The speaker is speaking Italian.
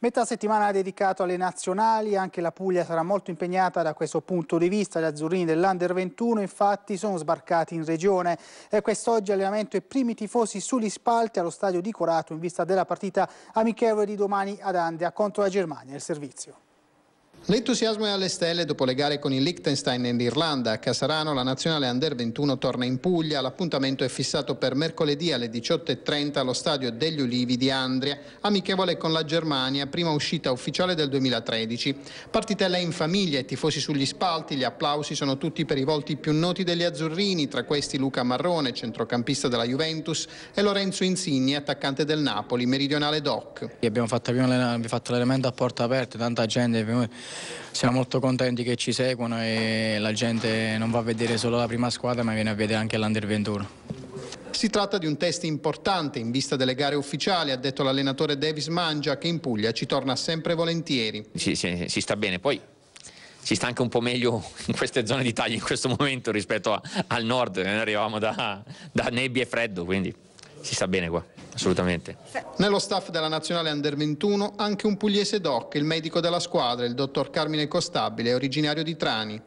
Metà settimana dedicato alle nazionali, anche la Puglia sarà molto impegnata da questo punto di vista. Gli azzurrini dell'Under 21 infatti sono sbarcati in regione. E quest'oggi allenamento e primi tifosi sugli spalti allo stadio di Corato in vista della partita amichevole di domani ad Andea contro la Germania. Il servizio. L'entusiasmo è alle stelle dopo le gare con il Liechtenstein e l'Irlanda. A Casarano la nazionale Under 21 torna in Puglia. L'appuntamento è fissato per mercoledì alle 18.30 allo stadio degli Ulivi di Andria, amichevole con la Germania, prima uscita ufficiale del 2013. Partitella in famiglia e tifosi sugli spalti, gli applausi sono tutti per i volti più noti degli azzurrini, tra questi Luca Marrone, centrocampista della Juventus, e Lorenzo Insigni, attaccante del Napoli, meridionale doc. Abbiamo fatto l'elemento a porta aperta, tanta gente siamo molto contenti che ci seguono e la gente non va a vedere solo la prima squadra ma viene a vedere anche l'Under 21. Si tratta di un test importante in vista delle gare ufficiali, ha detto l'allenatore Davis Mangia, che in Puglia ci torna sempre volentieri. Si, si, si, sta bene, poi si sta anche un po' meglio in queste zone d'Italia in questo momento rispetto a, al nord, noi arrivavamo da, da nebbia e freddo, quindi si sta bene qua, assolutamente. Nello staff della Nazionale Under 21 anche un pugliese doc, il medico della squadra, il dottor Carmine Costabile, originario di Trani.